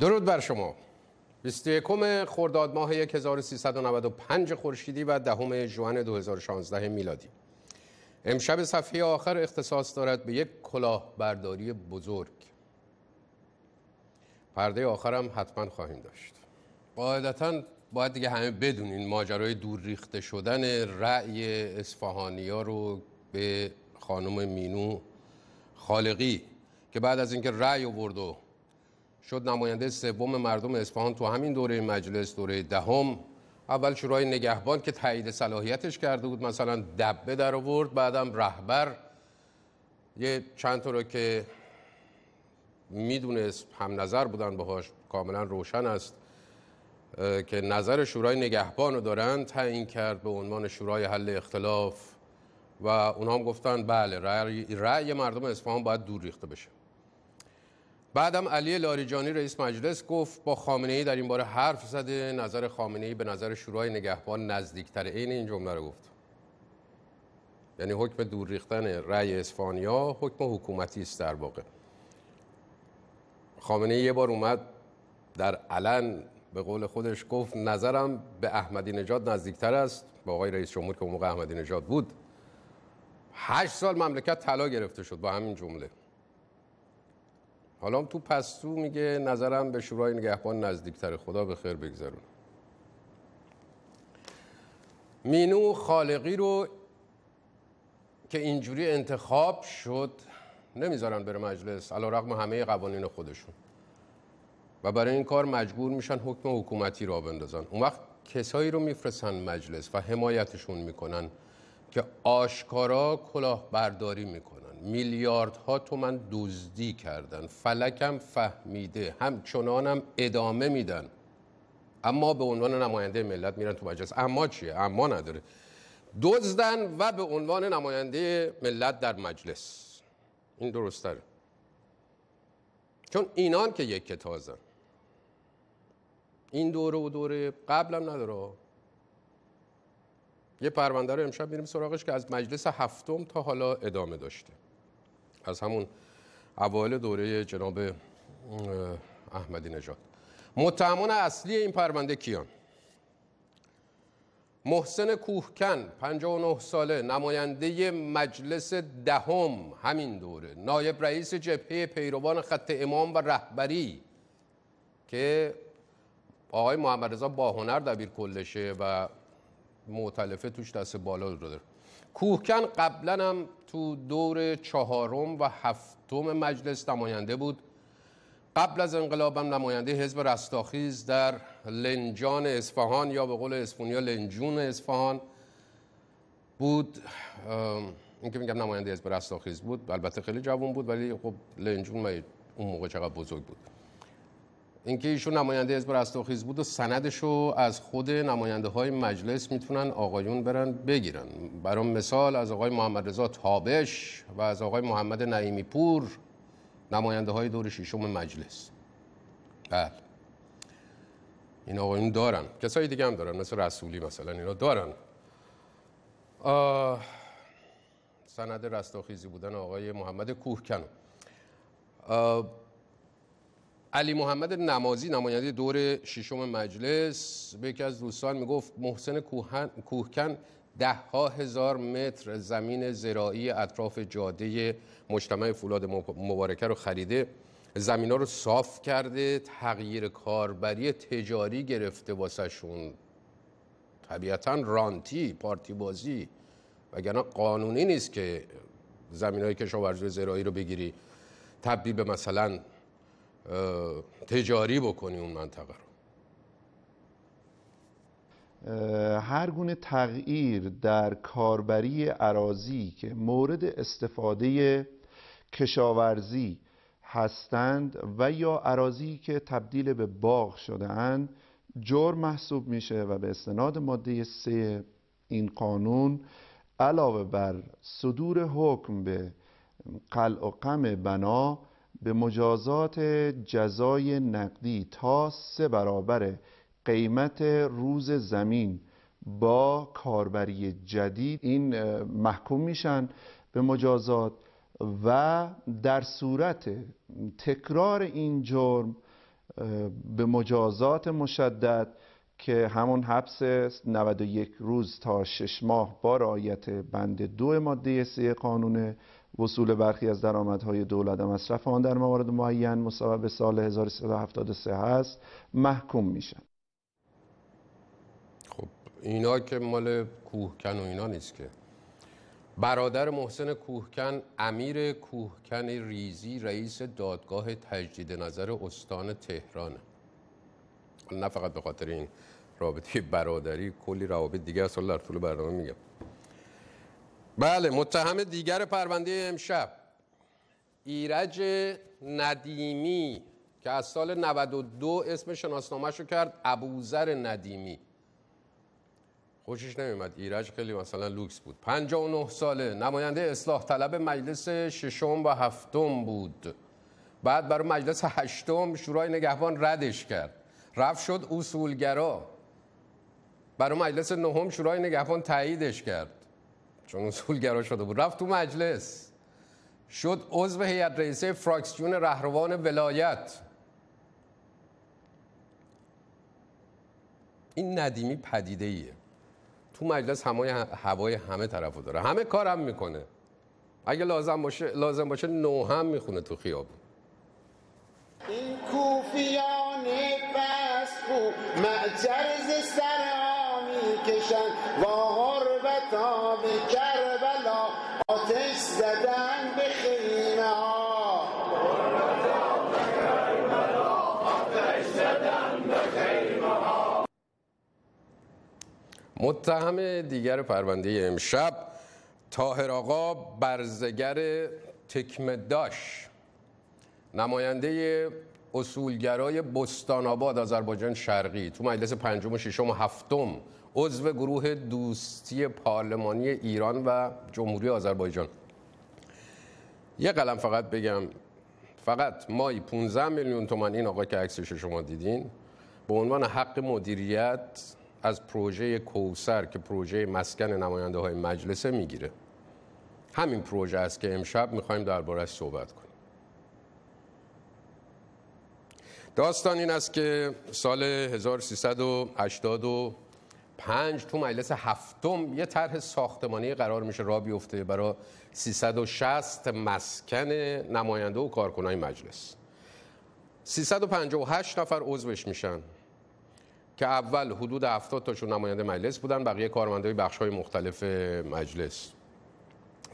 درود بر شما 21 خرداد ماه 1395 خورشیدی و دهم ژوئن 2016 میلادی امشب صفحه آخر اختصاص دارد به یک کلاهبرداری بزرگ پرده آخرم حتما خواهیم داشت قاعدتا باید دیگه همه بدونین ماجرای دور ریخته شدن رأی ها رو به خانم مینو خالقی که بعد از اینکه رأی آورد و شد نماینده سوم مردم اصفهان تو همین دوره مجلس دوره دهم اول شورای نگهبان که تایید صلاحیتش کرده بود مثلا دبه در آورد بعدم رهبر یه چند تا رو که میدونست هم نظر بودن باهاش کاملا روشن است که نظر شورای نگهبان رو دارن تعیین کرد به عنوان شورای حل اختلاف و اونها هم گفتن بله رأی, مردم اصفهان باید دور ریخته بشه بعدم علی لاریجانی رئیس مجلس گفت با خامنه ای در این باره حرف زده نظر خامنه ای به نظر شورای نگهبان نزدیکتر عین این جمله رو گفت یعنی حکم دور ریختن رأی اسفانیا حکم حکومتی است در واقع خامنه یه بار اومد در علن به قول خودش گفت نظرم به احمدی نژاد نزدیکتر است با آقای رئیس جمهور که اون موقع احمدی نژاد بود هشت سال مملکت طلا گرفته شد با همین جمله حالا تو پستو میگه نظرم به شورای نگهبان نزدیکتر خدا به خیر بگذارون مینو خالقی رو که اینجوری انتخاب شد نمیذارن بره مجلس علا رقم همه قوانین خودشون و برای این کار مجبور میشن حکم حکومتی را بندازن اون وقت کسایی رو میفرستن مجلس و حمایتشون میکنن که آشکارا کلاهبرداری میکنن میلیاردها تومن دزدی کردن فلکم فهمیده همچنانم ادامه میدن اما به عنوان نماینده ملت میرن تو مجلس اما چیه اما نداره دزدن و به عنوان نماینده ملت در مجلس این درسته چون اینان که یک تازه، این دوره و دوره قبلم نداره یه پرونده رو امشب میریم سراغش که از مجلس هفتم تا حالا ادامه داشته از همون اوایل دوره جناب احمدی نژاد متهمان اصلی این پرونده کیان محسن کوهکن 59 ساله نماینده مجلس دهم همین دوره نایب رئیس جبهه پیروان خط امام و رهبری که آقای محمد رضا باهنر دبیر کلشه و معتلفه توش دست بالا رو داره کوهکن قبلا هم تو دور چهارم و هفتم مجلس نماینده بود قبل از انقلابم نماینده حزب رستاخیز در لنجان اصفهان یا به قول اسپانیا لنجون اصفهان بود این که میگم نماینده حزب رستاخیز بود البته خیلی جوان بود ولی خب لنجون اون موقع چقدر بزرگ بود اینکه ایشون نماینده حزب رستاخیز بود و سندش رو از خود نماینده های مجلس میتونن آقایون برن بگیرن برای مثال از آقای محمد رضا تابش و از آقای محمد نعیمی پور نماینده های دور شیشم مجلس بله این آقایون دارن کسایی دیگه هم دارن مثل رسولی مثلا اینا دارن سند رستاخیزی بودن آقای محمد کوهکن علی محمد نمازی نماینده دور ششم مجلس به یکی از دوستان میگفت محسن کوهکن ده ها هزار متر زمین زراعی اطراف جاده مجتمع فولاد مبارکه رو خریده زمین ها رو صاف کرده تغییر کاربری تجاری گرفته واسه شون طبیعتا رانتی پارتی بازی وگرنه قانونی نیست که زمین های کشاورزی زراعی رو بگیری تبدیل به مثلا تجاری بکنی اون منطقه رو هر گونه تغییر در کاربری عراضی که مورد استفاده کشاورزی هستند و یا عراضی که تبدیل به باغ شده اند جرم محسوب میشه و به استناد ماده سه این قانون علاوه بر صدور حکم به قلع و قم بنا به مجازات جزای نقدی تا سه برابر قیمت روز زمین با کاربری جدید این محکوم میشن به مجازات و در صورت تکرار این جرم به مجازات مشدد که همون حبس 91 روز تا 6 ماه با رعایت بند دو ماده سه قانونه وصول برخی از درآمدهای دولت و مصرف آن در موارد معین مصوب سال 1373 هست محکوم میشن خب اینا که مال کوهکن و اینا نیست که برادر محسن کوهکن امیر کوهکن ریزی رئیس دادگاه تجدید نظر استان تهران. نه فقط به خاطر این رابطه برادری کلی روابط دیگه اصلا در طول برنامه میگم بله متهم دیگر پرونده امشب ایرج ندیمی که از سال 92 اسم شناسنامه رو کرد ابوذر ندیمی خوشش نمیمد ایرج خیلی مثلا لوکس بود 59 ساله نماینده اصلاح طلب مجلس ششم و هفتم بود بعد برای مجلس هشتم شورای نگهبان ردش کرد رفت شد اصولگرا برای مجلس نهم شورای نگهبان تاییدش کرد چون اصولگرا شده بود رفت تو مجلس شد عضو هیئت رئیسه فراکسیون رهروان ولایت این ندیمی پدیده ایه تو مجلس هوای همه طرفو داره همه کارم هم میکنه اگه لازم باشه لازم باشه نوهم میخونه تو خیاب این کوفیان بس بو معجرز کشن میکشن کتاب کربلا آتش زدن به خیمه متهم دیگر پرونده امشب تاهر آقا برزگر تکمداش نماینده اصولگرای بستان آباد آذربایجان شرقی تو مجلس پنجم و ششم و هفتم عضو گروه دوستی پارلمانی ایران و جمهوری آذربایجان یه قلم فقط بگم فقط مای 15 میلیون تومن این آقا که عکسش شما دیدین به عنوان حق مدیریت از پروژه کوسر که پروژه مسکن نماینده های مجلسه میگیره همین پروژه است که امشب میخوایم دربارش صحبت کنیم داستان این است که سال 1380 پنج تو مجلس هفتم یه طرح ساختمانی قرار میشه را بیفته برای 360 مسکن نماینده و کارکنای مجلس 358 نفر عضوش میشن که اول حدود 70 تاشون نماینده مجلس بودن بقیه کارمندای بخش های مختلف مجلس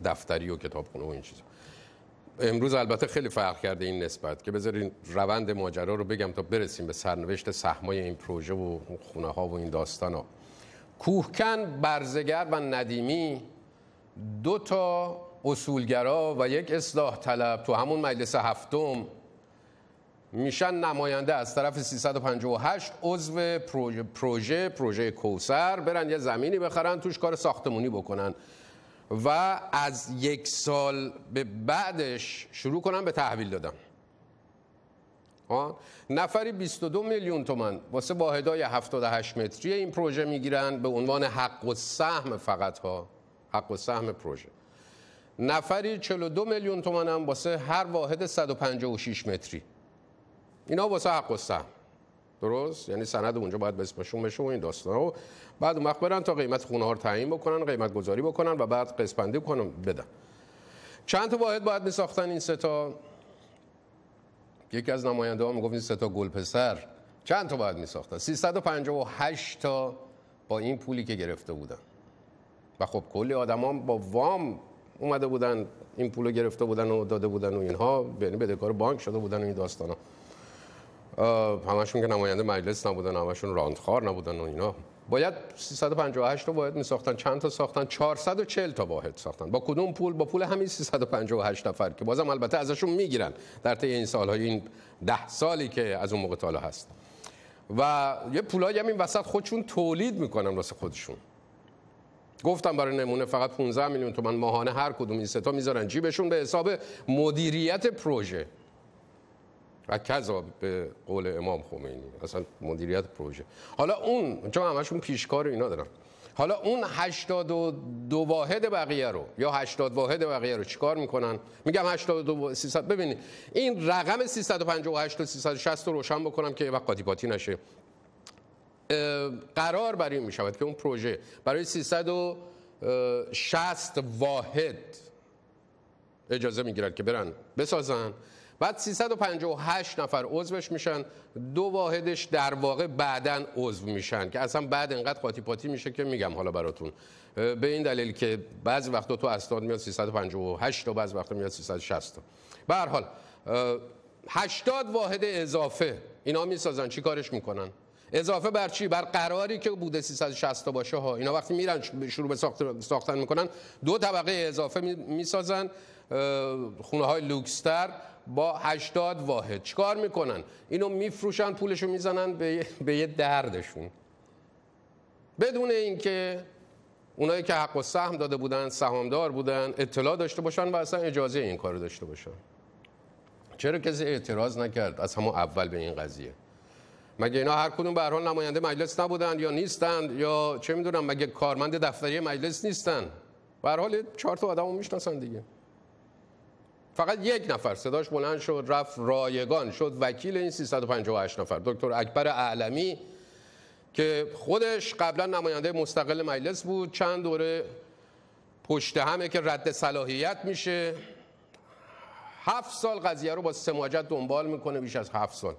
دفتری و کتابخونه و این چیزا امروز البته خیلی فرق کرده این نسبت که بذارین روند ماجرا رو بگم تا برسیم به سرنوشت سهمای این پروژه و خونه ها و این داستان ها کوهکن برزگر و ندیمی دو تا اصولگرا و یک اصلاح طلب تو همون مجلس هفتم میشن نماینده از طرف 358 عضو پروژه پروژه, پروژه کوسر برن یه زمینی بخرن توش کار ساختمونی بکنن و از یک سال به بعدش شروع کنن به تحویل دادن نفری 22 میلیون تومن واسه واحدای 78 متری این پروژه میگیرن به عنوان حق و سهم فقط ها حق و سهم پروژه نفری 42 میلیون تومن هم واسه هر واحد 156 متری اینا واسه حق و سهم درست یعنی سند اونجا باید به بشه و این داستان رو بعد اون وقت تا قیمت خونه ها رو تعیین بکنن قیمت گذاری بکنن و بعد قسپنده کنن بدن چند تا واحد باید ساختن این سه تا یکی از نماینده ها میگفت این سه تا گل پسر چند تا باید میساختن 358 تا با این پولی که گرفته بودن و خب کلی آدم‌ها با وام اومده بودن این پولو گرفته بودن و داده بودن و اینها یعنی بدهکار بانک شده بودن و این ها همشون که نماینده مجلس نبودن همشون راندخار نبودن و اینا باید 358 تا واحد می ساختن چند تا ساختن 440 تا واحد ساختن با کدوم پول با پول همین 358 نفر که بازم البته ازشون میگیرن در طی این سالهای این ده سالی که از اون موقع تالا هست و یه پولایی هم این وسط خودشون تولید میکنن واسه خودشون گفتم برای نمونه فقط 15 میلیون تومن ماهانه هر کدوم این تا میذارن جیبشون به حساب مدیریت پروژه و کذا به قول امام خمینی اصلا مدیریت پروژه حالا اون چون همشون پیشکار اینا دارن حالا اون 82 واحد بقیه رو یا 80 واحد بقیه رو چیکار میکنن میگم 82 300 ببینید این رقم 358 و 360 رو روشن بکنم که یه وقت قاطی نشه قرار بر این میشود که اون پروژه برای 360 واحد اجازه میگیرد که برن بسازن بعد 358 نفر عضوش میشن دو واحدش در واقع بعدا عضو میشن که اصلا بعد اینقدر قاطی پاتی میشه که میگم حالا براتون به این دلیل که بعضی وقتا تو اسناد میاد 358 تا بعضی وقتا میاد 360 تا به هر حال 80 واحد اضافه اینا میسازن چی کارش میکنن اضافه بر چی بر قراری که بوده 360 باشه ها اینا وقتی میرن شروع به ساختن میکنن دو طبقه اضافه میسازن خونه های لوکستر با 80 واحد چکار میکنن اینو میفروشن پولشو میزنن به, به یه دردشون بدون اینکه اونایی که حق و سهم داده بودن سهامدار بودن اطلاع داشته باشن و اصلا اجازه این کار داشته باشن چرا کسی اعتراض نکرد از همون اول به این قضیه مگه اینا هر کدوم به حال نماینده مجلس نبودن یا نیستند یا چه میدونم مگه کارمند دفتری مجلس نیستن به هر حال چهار تا آدمو میشناسن دیگه فقط یک نفر صداش بلند شد رفت رایگان شد وکیل این 358 نفر دکتر اکبر اعلمی که خودش قبلا نماینده مستقل مجلس بود چند دوره پشت همه که رد صلاحیت میشه هفت سال قضیه رو با سماجت دنبال میکنه بیش از هفت سال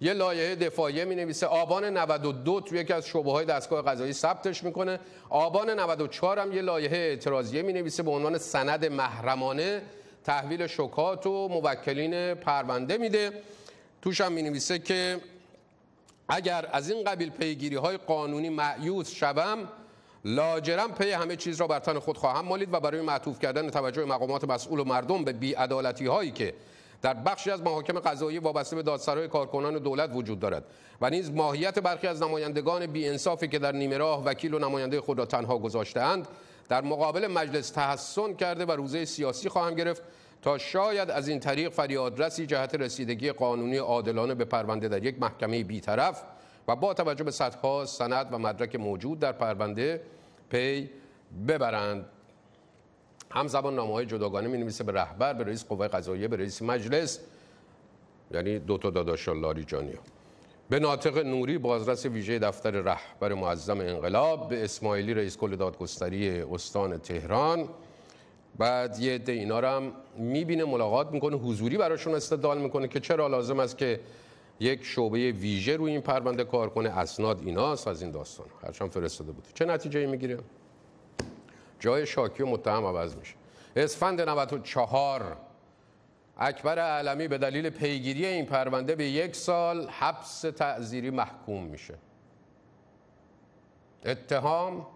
یه لایحه دفاعیه می نویسه آبان 92 توی یکی از شبه های دستگاه قضایی ثبتش میکنه آبان 94 هم یه لایحه اعتراضیه می نویسه به عنوان سند محرمانه تحویل شکات و موکلین پرونده میده توش هم مینویسه که اگر از این قبیل پیگیری های قانونی معیوس شوم لاجرم پی همه چیز را بر تن خود خواهم مالید و برای معطوف کردن توجه مقامات مسئول و مردم به بیعدالتی هایی که در بخشی از محاکم قضایی وابسته به دادسرای کارکنان دولت وجود دارد و نیز ماهیت برخی از نمایندگان بیانصافی که در نیمه راه وکیل و نماینده خود را تنها گذاشتهاند در مقابل مجلس تحسن کرده و روزه سیاسی خواهم گرفت تا شاید از این طریق فریادرسی جهت رسیدگی قانونی عادلانه به پرونده در یک محکمه بیطرف و با توجه به صدها سند و مدرک موجود در پرونده پی ببرند همزمان نامه های جداگانه می به رهبر به رئیس قوه قضاییه به رئیس مجلس یعنی دو تا داداش لاری به ناطق نوری بازرس ویژه دفتر رهبر معظم انقلاب به اسماعیلی رئیس کل دادگستری استان تهران بعد یه عده اینا رو هم میبینه ملاقات میکنه حضوری براشون استدلال میکنه که چرا لازم است که یک شعبه ویژه روی این پرونده کار کنه اسناد ایناست از این داستان هرچند فرستاده بود چه نتیجه میگیره جای شاکی و متهم عوض میشه اسفند 94 اکبر علمی به دلیل پیگیری این پرونده به یک سال حبس تعذیری محکوم میشه اتهام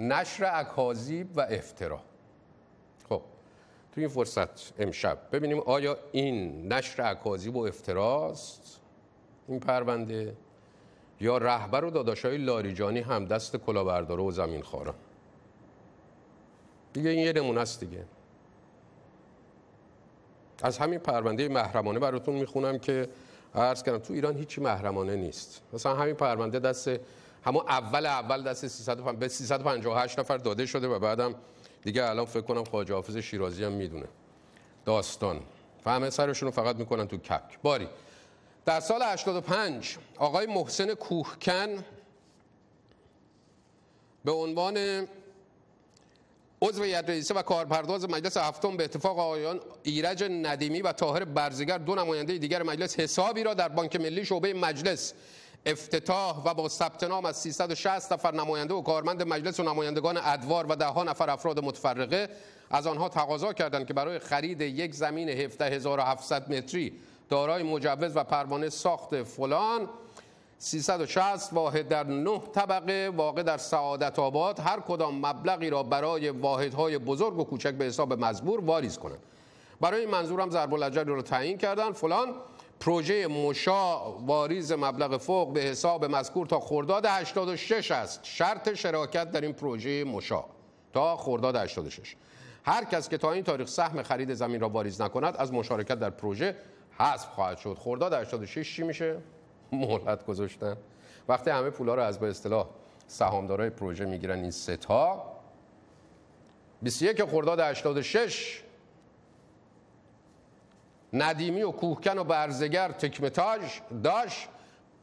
نشر اکاذیب و افترا خب تو این فرصت امشب ببینیم آیا این نشر اکاذیب و افتراست این پرونده یا رهبر و داداشای لاریجانی هم دست کلاهبردار و زمین خارن دیگه این یه نمونه است دیگه از همین پرونده محرمانه براتون میخونم که عرض کردم تو ایران هیچی محرمانه نیست مثلا همین پرونده دست همون اول اول دست 350 به 358 نفر داده شده و بعدم دیگه الان فکر کنم خواجه حافظ شیرازی هم میدونه داستان فهمه سرشون رو فقط میکنن تو کک باری در سال 85 آقای محسن کوهکن به عنوان عضو هیئت رئیسه و کارپرداز مجلس هفتم به اتفاق آقایان ایرج ندیمی و طاهر برزگر دو نماینده دیگر مجلس حسابی را در بانک ملی شعبه مجلس افتتاح و با ثبت نام از 360 نفر نماینده و کارمند مجلس و نمایندگان ادوار و دهها نفر افراد متفرقه از آنها تقاضا کردند که برای خرید یک زمین 17700 متری دارای مجوز و پروانه ساخت فلان 360 واحد در نه طبقه واقع در سعادت آباد هر کدام مبلغی را برای واحدهای بزرگ و کوچک به حساب مزبور واریز کنند برای این منظور هم ضرب را تعیین کردن فلان پروژه مشا واریز مبلغ فوق به حساب مذکور تا خرداد 86 است شرط شراکت در این پروژه مشا تا خرداد 86 هر کس که تا این تاریخ سهم خرید زمین را واریز نکند از مشارکت در پروژه حذف خواهد شد خرداد 86 چی میشه مهلت گذاشتن وقتی همه پولا رو از به اصطلاح سهامدارای پروژه میگیرن این سه تا 21 خرداد 86 ندیمی و کوهکن و برزگر تکمتاج داشت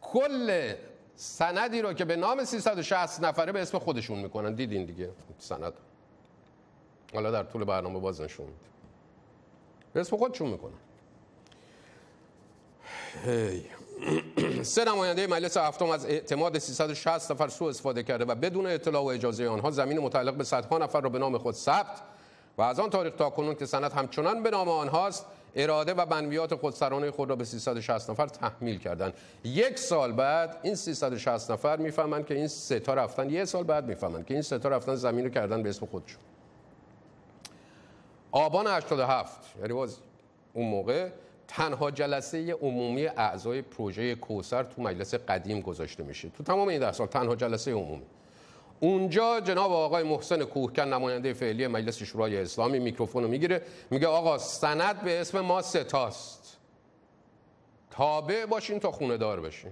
کل سندی رو که به نام 360 نفره به اسم خودشون میکنن دیدین دیگه سند حالا در طول برنامه باز نشون میده به اسم خودشون میکنن سه نماینده مجلس هفتم از اعتماد 360 نفر سو استفاده کرده و بدون اطلاع و اجازه آنها زمین متعلق به صدها نفر را به نام خود ثبت و از آن تاریخ تا کنون که سند همچنان به نام آنهاست اراده و بنویات خودسرانه خود را به 360 نفر تحمیل کردند یک سال بعد این 360 نفر میفهمند که این سه تا رفتن یک سال بعد میفهمند که این سه تا رفتن زمین رو کردن به اسم خودشون آبان 87 یعنی باز اون موقع تنها جلسه عمومی اعضای پروژه کوسر تو مجلس قدیم گذاشته میشه تو تمام این ده سال تنها جلسه عمومی اونجا جناب آقای محسن کوهکن نماینده فعلی مجلس شورای اسلامی میکروفون رو میگیره میگه آقا سند به اسم ما ستاست تابع باشین تا خونه دار بشین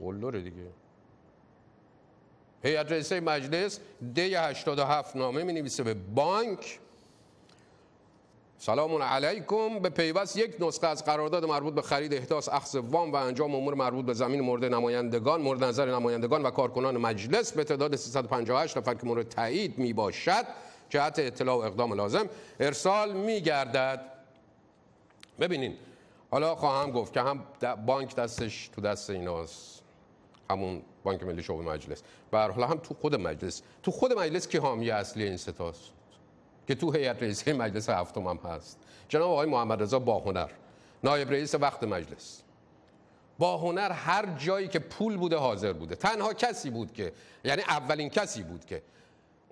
قلو دیگه هیئت رئیسه مجلس ده 87 نامه می نویسه به بانک سلام علیکم به پیوست یک نسخه از قرارداد مربوط به خرید احداث اخذ وام و انجام امور مربوط به زمین مورد نمایندگان مورد نظر نمایندگان و کارکنان مجلس به تعداد 358 نفر که مورد تایید می باشد جهت اطلاع و اقدام لازم ارسال می گردد ببینین حالا خواهم گفت که هم بانک دستش تو دست ایناست همون بانک ملی شعب مجلس بر حالا هم تو خود مجلس تو خود مجلس که حامی اصلی این ستاست که تو هیئت رئیسی مجلس هفتم هم هست جناب آقای محمد رضا باهنر نایب رئیس وقت مجلس باهنر هر جایی که پول بوده حاضر بوده تنها کسی بود که یعنی اولین کسی بود که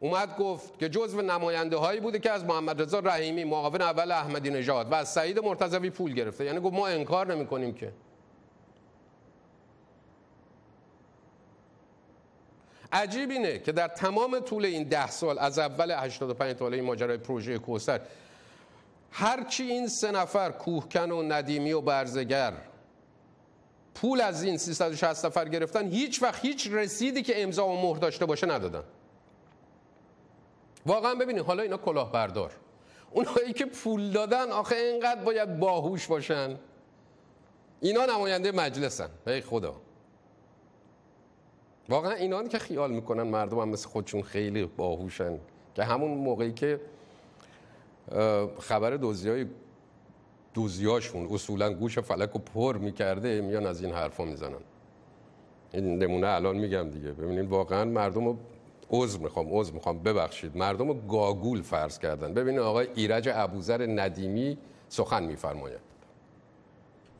اومد گفت که جزو نماینده هایی بوده که از محمد رضا رحیمی معاون اول احمدی نژاد و از سعید مرتضوی پول گرفته یعنی گفت ما انکار نمی کنیم که عجیب اینه که در تمام طول این ده سال از اول 85 تا این ماجرای پروژه کوسر هرچی این سه نفر کوهکن و ندیمی و برزگر پول از این 360 نفر گرفتن هیچ وقت هیچ رسیدی که امضا و مهر داشته باشه ندادن واقعا ببینید حالا اینا کلاهبردار اونایی که پول دادن آخه اینقدر باید باهوش باشن اینا نماینده مجلسن ای خدا واقعا اینان که خیال میکنن مردم هم مثل خودشون خیلی باهوشن که همون موقعی که خبر دوزی های دوزیاشون اصولا گوش فلک رو پر میکرده میان از این حرفا میزنن این نمونه الان میگم دیگه ببینید واقعا مردم رو عذر میخوام عذر میخوام ببخشید مردم رو گاگول فرض کردن ببینید آقای ایرج ابوذر ندیمی سخن میفرماید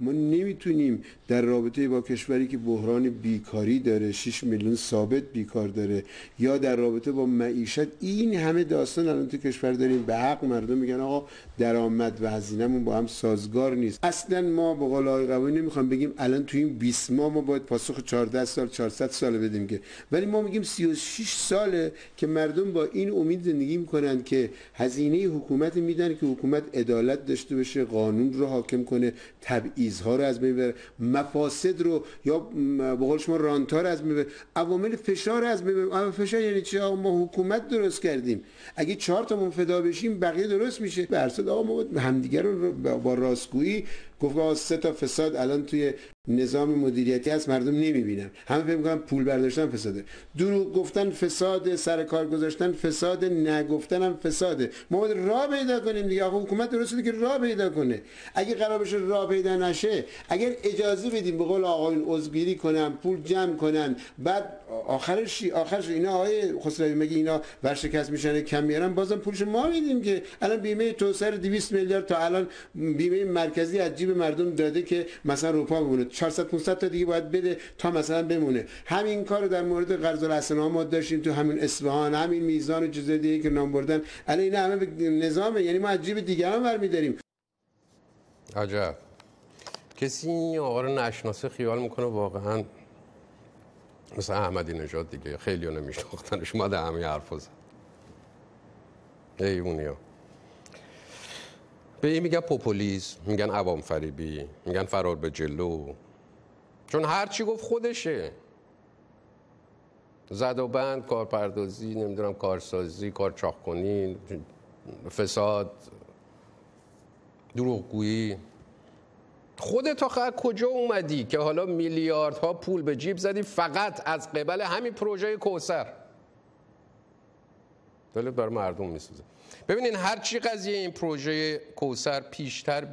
ما نمیتونیم در رابطه با کشوری که بحران بیکاری داره 6 میلیون ثابت بیکار داره یا در رابطه با معیشت این همه داستان الان تو کشور داریم به حق مردم میگن آقا درآمد و هزینهمون با هم سازگار نیست اصلا ما به قول آقای قوی نمیخوام بگیم الان تو این 20 ماه ما باید پاسخ 14 سال 400 سال بدیم که ولی ما میگیم 36 ساله که مردم با این امید زندگی میکنن که هزینه حکومت میدن که حکومت عدالت داشته باشه قانون رو حاکم کنه طبیعی چیزها رو از بین مفاسد رو یا به قول شما رانتا رو از بین عوامل فشار رو از بین فشار یعنی چی آقا ما حکومت درست کردیم اگه چهار تا فدا بشیم بقیه درست میشه برصد آقا ما همدیگه رو با راستگویی گفت سه تا فساد الان توی نظام مدیریتی هست مردم نمیبینن همه فکر میکنن پول برداشتن فساده دروغ گفتن فساد سر کار گذاشتن فساد نگفتن هم فساده ما باید راه پیدا کنیم دیگه آقا حکومت درسته که راه پیدا کنه اگه قرار بشه راه پیدا نشه اگر اجازه بدیم به قول آقایون عضوگیری کنن پول جمع کنن بعد آخرش آخرش اینا آقای خسروی مگه اینا ورشکست میشن کم میارن بازم پولش ما میدیم که الان بیمه توسعه 200 میلیارد تا الان بیمه مرکزی از جیب مردم داده که مثلا روپا بمونه 400 500 تا دیگه باید بده تا مثلا بمونه همین کار در مورد قرض الحسنه ما داشتیم تو همین اصفهان همین میزان و چیز دیگه که نام بردن الان اینا همه نظامه یعنی ما از جیب دیگران داریم عجب کسی آره آقا نشناسه خیال میکنه واقعا مثل احمدی نژاد دیگه خیلی ها نمیشناختنش در همه حرف زد ایونیا به این میگن پوپولیسم میگن عوام فریبی میگن فرار به جلو چون هر چی گفت خودشه زد و بند کارپردازی نمیدونم کارسازی کار چاخ فساد دروغگویی خودت آخر کجا اومدی که حالا میلیاردها پول به جیب زدی فقط از قبل همین پروژه کوسر ولی بر مردم میسوزه ببینین چی قضیه این پروژه کوسر پیشتر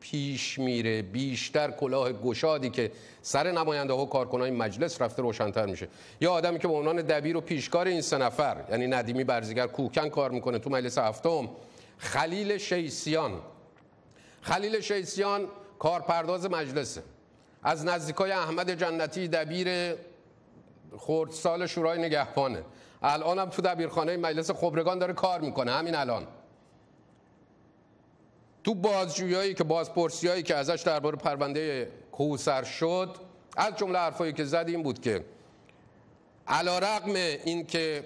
پیش میره بیشتر کلاه گشادی که سر نماینده ها و کارکنان مجلس رفته روشنتر میشه یا آدمی که به عنوان دبیر و پیشکار این سه نفر یعنی ندیمی برزیگر کوکن کار میکنه تو مجلس هفتم خلیل شیسیان خلیل شیسیان کارپرداز مجلسه از نزدیکای احمد جنتی دبیر خردسال شورای نگهبانه الان هم تو دبیرخانه مجلس خبرگان داره کار میکنه همین الان تو بازجویی که بازپرسیایی که ازش درباره پرونده کوسر شد از جمله حرفایی که زد این بود که این اینکه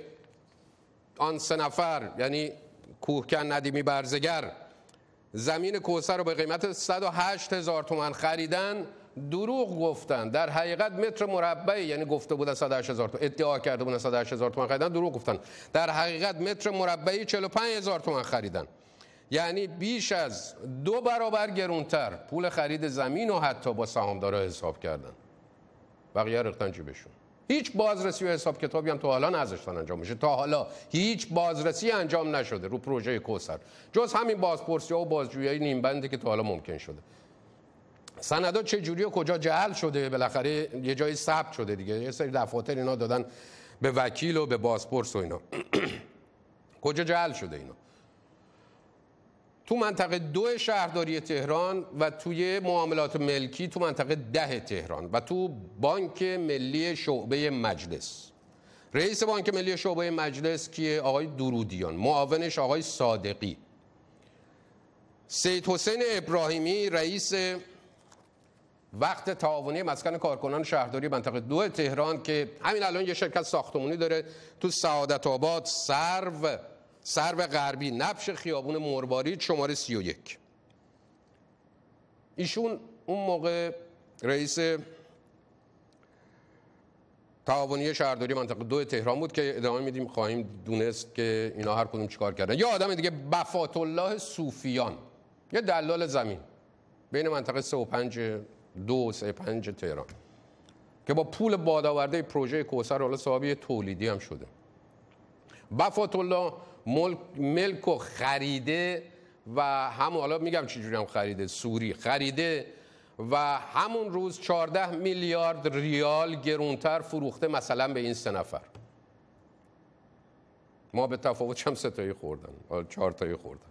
آن سه نفر یعنی کوهکن ندیمی برزگر زمین کوسر رو به قیمت 108 هزار تومن خریدن دروغ گفتن در حقیقت متر مربع یعنی گفته بودن 108 هزار تومان ادعا کرده بودن 108 هزار تومان خریدن دروغ گفتن در حقیقت متر مربعی 45 هزار تومان خریدن یعنی بیش از دو برابر گرونتر پول خرید زمین و حتی با سهامدارا حساب کردن بقیه رختن جیبشون هیچ بازرسی و حساب کتابی هم تا حالا نذاشتن انجام میشه تا حالا هیچ بازرسی انجام نشده رو پروژه کوسر جز همین بازپرسی ها و بازجویی نیمبنده که تا حالا ممکن شده سندا چه جوری و کجا جعل شده بالاخره یه جایی ثبت شده دیگه یه سری دفاتر اینا دادن به وکیل و به بازپرس و اینا کجا جعل شده اینا تو منطقه دو شهرداری تهران و توی معاملات ملکی تو منطقه ده تهران و تو بانک ملی شعبه مجلس رئیس بانک ملی شعبه مجلس که آقای درودیان معاونش آقای صادقی سید حسین ابراهیمی رئیس وقت تعاونی مسکن کارکنان شهرداری منطقه دو تهران که همین الان یه شرکت ساختمونی داره تو سعادت آباد سرو سرو غربی نبش خیابون مرباری شماره یک ایشون اون موقع رئیس تعاونی شهرداری منطقه دو تهران بود که ادامه میدیم خواهیم دونست که اینا هر کدوم چیکار کردن یا آدم دیگه بفات الله صوفیان یه دلال زمین بین منطقه سو و دو سه پنج تهران که با پول بادآورده پروژه کوسر حالا صاحبی تولیدی هم شده بفات الله ملک, و خریده و هم حالا میگم جوری هم خریده سوری خریده و همون روز 14 میلیارد ریال گرونتر فروخته مثلا به این سه نفر ما به تفاوت چم تایی خوردن چهار تایی خوردن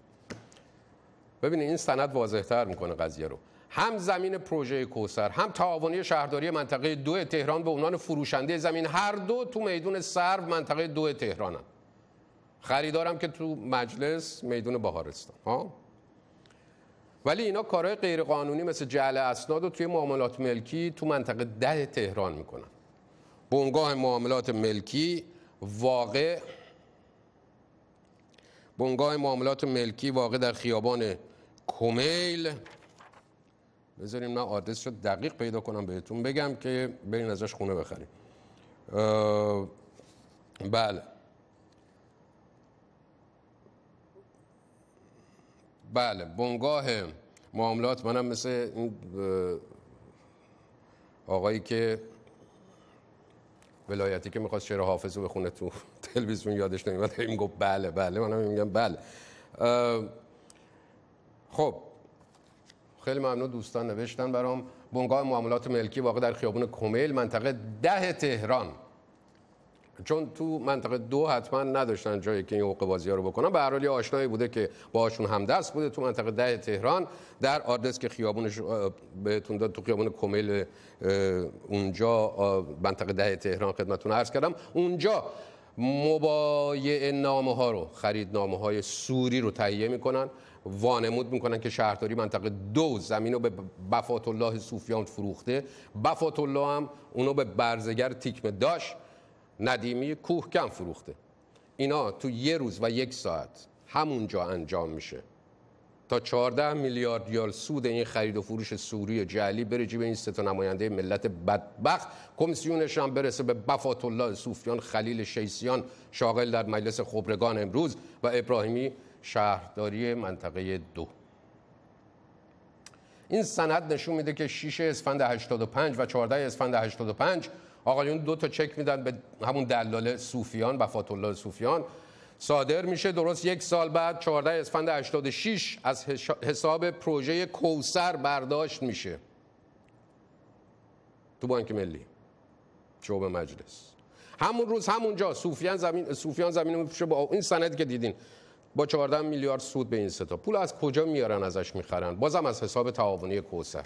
ببینید این سند واضح تر میکنه قضیه رو هم زمین پروژه کوسر هم تعاونی شهرداری منطقه دو تهران به عنوان فروشنده زمین هر دو تو میدون سرو منطقه دو تهران هم. خریدارم که تو مجلس میدون بهارستان ها ولی اینا کارهای غیرقانونی مثل جعل اسناد رو توی معاملات ملکی تو منطقه ده تهران میکنن بنگاه معاملات ملکی واقع بنگاه معاملات ملکی واقع در خیابان کمیل بذاریم من آدرس شد دقیق پیدا کنم بهتون بگم که برین ازش خونه بخریم بله بله بنگاه معاملات منم مثل این آقایی که ولایتی که میخواست شعر حافظ رو بخونه تو تلویزیون یادش نمیاد این گفت بله بله منم میگم بله خب خیلی ممنون دوستان نوشتن برام بنگاه معاملات ملکی واقع در خیابون کمیل منطقه ده تهران چون تو منطقه دو حتما نداشتن جایی که این حقوق بازی ها رو بکنن به حال آشنایی بوده که باهاشون همدست بوده تو منطقه ده تهران در آدرس که خیابونش بهتون داد تو خیابون کمیل اونجا منطقه ده تهران خدمتتون عرض کردم اونجا مبایع نامه ها رو خرید نامه های سوری رو تهیه میکنن وانمود میکنن که شهرداری منطقه دو زمین به بفات الله صوفیان فروخته بفات الله هم اونو به برزگر تیکمه داشت ندیمی کوه کم فروخته اینا تو یه روز و یک ساعت همونجا انجام میشه تا 14 میلیارد ریال سود این خرید و فروش سوری و جعلی بره جیب این سه نماینده ملت بدبخت کمیسیونش هم برسه به بفات الله صوفیان خلیل شیسیان شاغل در مجلس خبرگان امروز و ابراهیمی شهرداری منطقه دو این سند نشون میده که 6 اسفند 85 و 14 اسفند 85 آقایون دو تا چک میدن به همون دلال صوفیان و الله صوفیان صادر میشه درست یک سال بعد 14 اسفند 86 از حساب پروژه کوسر برداشت میشه تو بانک ملی شعب مجلس همون روز همونجا صوفیان زمین صوفیان زمین با این سند که دیدین با 14 میلیارد سود به این ستا پول از کجا میارن ازش میخرن بازم از حساب تعاونی کوسر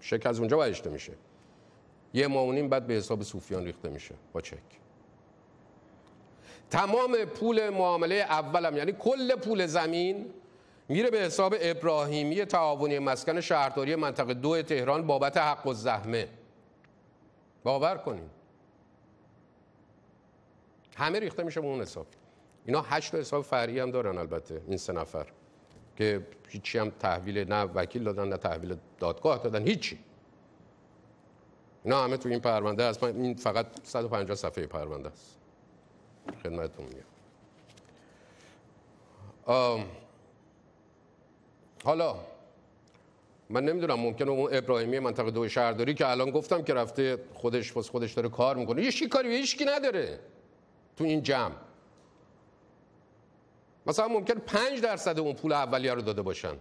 شک از اونجا برشته میشه یه ماونین بعد به حساب صوفیان ریخته میشه با چک تمام پول معامله اولم یعنی کل پول زمین میره به حساب ابراهیمی تعاونی مسکن شهرداری منطقه دو تهران بابت حق و زحمه باور کنین همه ریخته میشه به اون حساب اینا هشت حساب فرعی هم دارن البته این سه نفر که هیچی هم تحویل نه وکیل دادن نه تحویل دادگاه دادن هیچی اینا همه تو این پرونده است این فقط 150 صفحه پرونده است خدمتتون میگم حالا من نمیدونم ممکنه اون ابراهیمی منطقه دو شهرداری که الان گفتم که رفته خودش پس خودش داره کار میکنه یه شی کاری به نداره تو این جمع مثلا ممکن 5 درصد اون پول اولیه رو داده باشن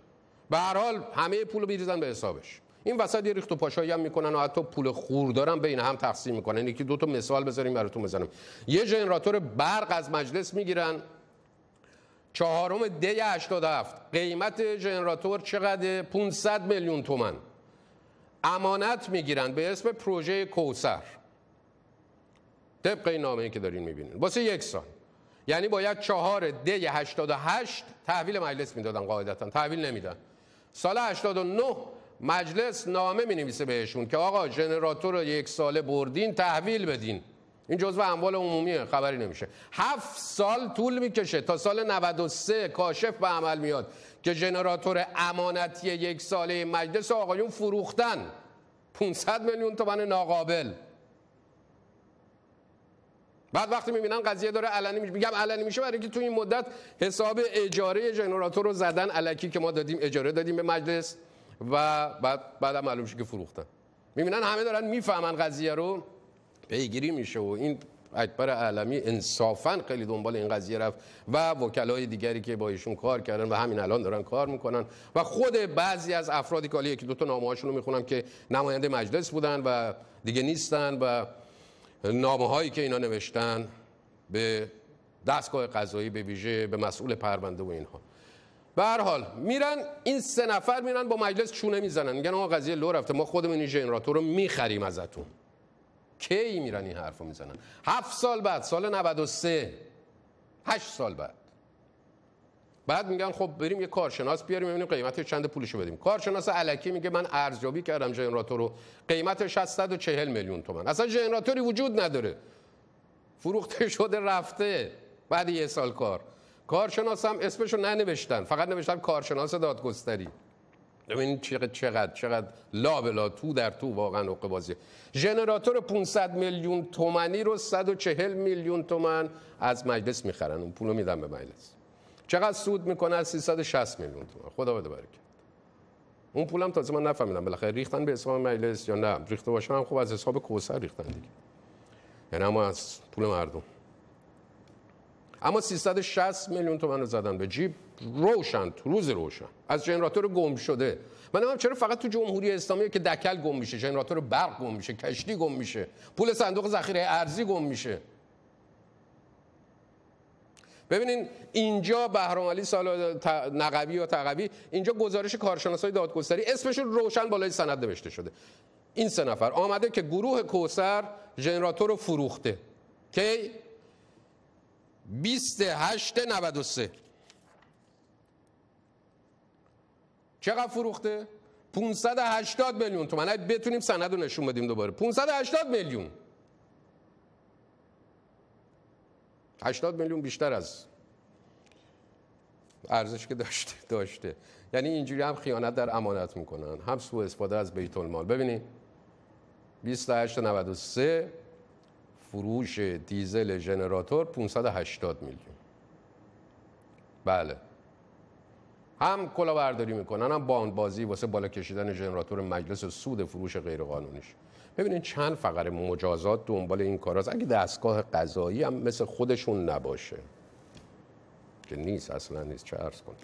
به هر حال همه پول رو میریزن به حسابش این وسط یه ریخت و پاشایی هم میکنن و حتی پول خور دارن بین هم تقسیم میکنن یکی دو تا مثال بذاریم براتون بزنم یه جنراتور برق از مجلس میگیرن چهارم دی 87 قیمت جنراتور چقدر 500 میلیون تومن امانت میگیرن به اسم پروژه کوسر طبق این نامه که دارین میبینین واسه یک سال یعنی باید چهار دی 88 تحویل مجلس میدادن قاعدتا تحویل نمیدن سال 89 مجلس نامه می نویسه بهشون که آقا جنراتور رو یک ساله بردین تحویل بدین این جزو اموال عمومیه خبری نمیشه هفت سال طول میکشه تا سال 93 کاشف به عمل میاد که جنراتور امانتی یک ساله مجلس آقایون فروختن 500 میلیون تومن ناقابل بعد وقتی میبینم قضیه داره علنی میشه میگم علنی میشه برای اینکه تو این مدت حساب اجاره جنراتور رو زدن علکی که ما دادیم اجاره دادیم به مجلس و بعد بعد معلوم شد که فروختن میبینن همه دارن میفهمن قضیه رو پیگیری میشه و این اکبر عالمی انصافا خیلی دنبال این قضیه رفت و وکلای دیگری که با ایشون کار کردن و همین الان دارن کار میکنن و خود بعضی از افرادی که دو تا نامه‌هاشون رو میخونم که نماینده مجلس بودن و دیگه نیستن و نامه هایی که اینا نوشتن به دستگاه قضایی به ویژه به مسئول پرونده و اینها به هر حال میرن این سه نفر میرن با مجلس چونه میزنن میگن آقا قضیه لو رفته ما خودمون این ژنراتور رو میخریم ازتون کی میرن این حرفو میزنن هفت سال بعد سال 93 هشت سال بعد بعد میگن خب بریم یه کارشناس بیاریم ببینیم قیمت چند پولشو بدیم کارشناس علکی میگه من ارزیابی کردم جنراتور رو قیمتش 140 میلیون تومن اصلا جنراتوری وجود نداره فروخته شده رفته بعد یه سال کار کارشناس هم اسمشو ننوشتن فقط نوشتن کارشناس دادگستری ببین چقدر چقدر چقدر لابلا تو در تو واقعا حقه بازی ژنراتور 500 میلیون تومانی رو 140 میلیون تومن از مجلس میخرن اون پولو میدن به مجلس چقدر سود میکنه از 360 میلیون تومان خدا بده برکت اون پولم تازه من نفهمیدم بالاخره ریختن به حساب مجلس یا نه ریخته باشه هم خوب از حساب کوثر ریختن دیگه یعنی اما از پول مردم اما 360 میلیون تومن رو زدن به جیب روشن تو روز روشن از جنراتور گم شده من هم چرا فقط تو جمهوری اسلامی که دکل گم میشه جنراتور برق گم میشه کشتی گم میشه پول صندوق ذخیره ارزی گم میشه ببینین اینجا بهرام علی سال نقوی و تقوی اینجا گزارش کارشناسای دادگستری اسمش روشن بالای سند نوشته شده این سه نفر آمده که گروه کوسر ژنراتور رو فروخته کی 28 93 چقدر فروخته 580 میلیون تومن بتونیم سند رو نشون بدیم دوباره 580 میلیون 80 میلیون بیشتر از ارزش که داشته داشته یعنی اینجوری هم خیانت در امانت میکنن هم سو استفاده از بیت المال ببینید 2893 فروش دیزل ژنراتور 580 میلیون بله هم کلاهبرداری میکنن هم باند بازی واسه بالا کشیدن ژنراتور مجلس سود فروش قانونیش ببینین چند فقره مجازات دنبال این هست اگه دستگاه قضایی هم مثل خودشون نباشه که نیست اصلا نیست چه ارز کنم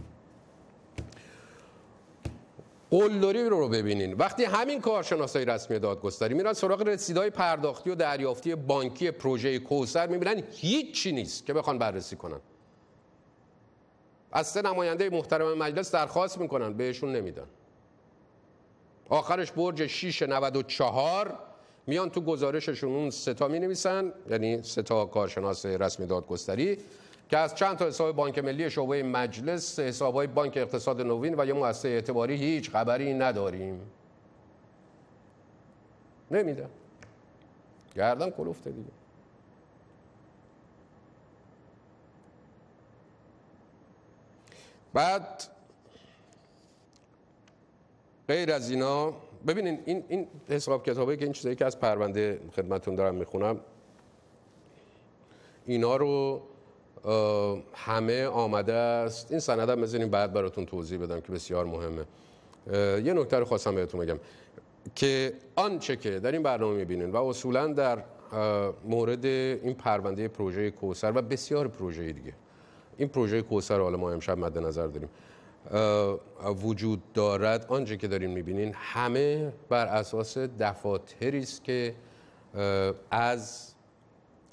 قلدری رو ببینین وقتی همین کارشناسای رسمی دادگستری میرن سراغ رسیدهای پرداختی و دریافتی بانکی پروژه کوسر میبینن هیچی نیست که بخوان بررسی کنن از سه نماینده محترم مجلس درخواست میکنن بهشون نمیدن آخرش برج 694 میان تو گزارششون اون ستا می نویسن یعنی ستا کارشناس رسمی دادگستری که از چند تا حساب بانک ملی شعبه مجلس های بانک اقتصاد نوین و یه مؤسسه اعتباری هیچ خبری نداریم نمیده گردن کلوفته دیگه بعد غیر از اینا ببینین این, این حساب کتابه که این چیزایی که از پرونده خدمتون دارم میخونم اینا رو همه آمده است این سند هم بزنین بعد براتون توضیح بدم که بسیار مهمه یه نکته رو خواستم بهتون بگم که آنچه که در این برنامه میبینین و اصولا در مورد این پرونده پروژه کوسر و بسیار پروژه دیگه این پروژه کوسر حالا ما امشب مد نظر داریم وجود دارد آنچه که داریم میبینین همه بر اساس دفاتری است که از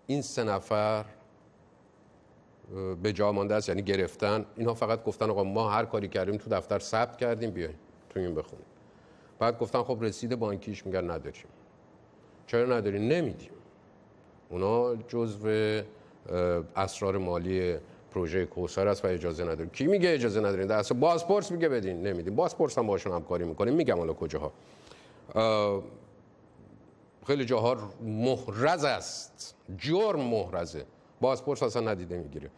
این سه نفر به جا مانده است یعنی گرفتن اینها فقط گفتن آقا ما هر کاری کردیم تو دفتر ثبت کردیم بیاین تو این بخونیم بعد گفتن خب رسید بانکیش میگن نداریم چرا نداریم نمیدیم اونا جزو اسرار مالی پروژه کوسر است و اجازه نداریم کی میگه اجازه ندارین در اصل بازپرس میگه بدین نمیدیم بازپرس هم باشون همکاری میکنیم میگم حالا کجاها خیلی جاها محرز است جرم محرزه بازپرس اصلا ندیده میگیره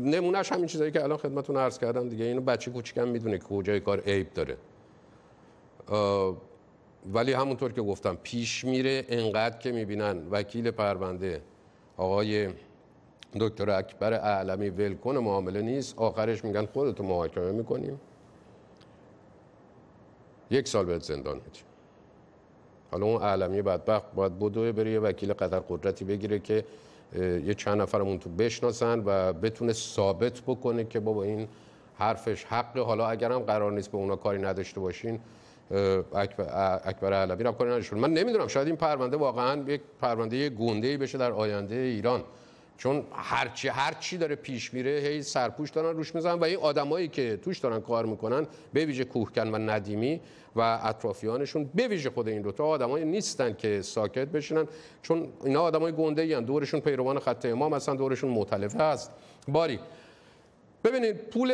نمونهش همین چیزایی که الان خدمتون عرض کردم دیگه اینو بچه کوچیکم میدونه که کجای کار عیب داره ولی همونطور که گفتم پیش میره انقدر که میبینن وکیل پرونده آقای دکتر اکبر اعلمی ولکن معامله نیست آخرش میگن خودتو محاکمه میکنیم یک سال بهت زندان میدیم حالا اون اعلمی بدبخت باید بدوه بره یه وکیل قدر قدرتی بگیره که یه چند نفرمون تو بشناسن و بتونه ثابت بکنه که بابا این حرفش حق حالا اگرم قرار نیست به اونا کاری نداشته باشین اکبر, اکبر علوی را کاری نداشته من نمیدونم شاید این پرونده واقعا یک پرونده گنده بشه در آینده ایران چون هرچی هرچی داره پیش میره هی سرپوش دارن روش میزنن و این آدمایی که توش دارن کار میکنن به ویژه کوهکن و ندیمی و اطرافیانشون به ویژه خود این دوتا آدمایی نیستن که ساکت بشینن چون اینا آدمای گنده این دورشون پیروان خط امام اصلا دورشون مختلفه هست باری ببینید پول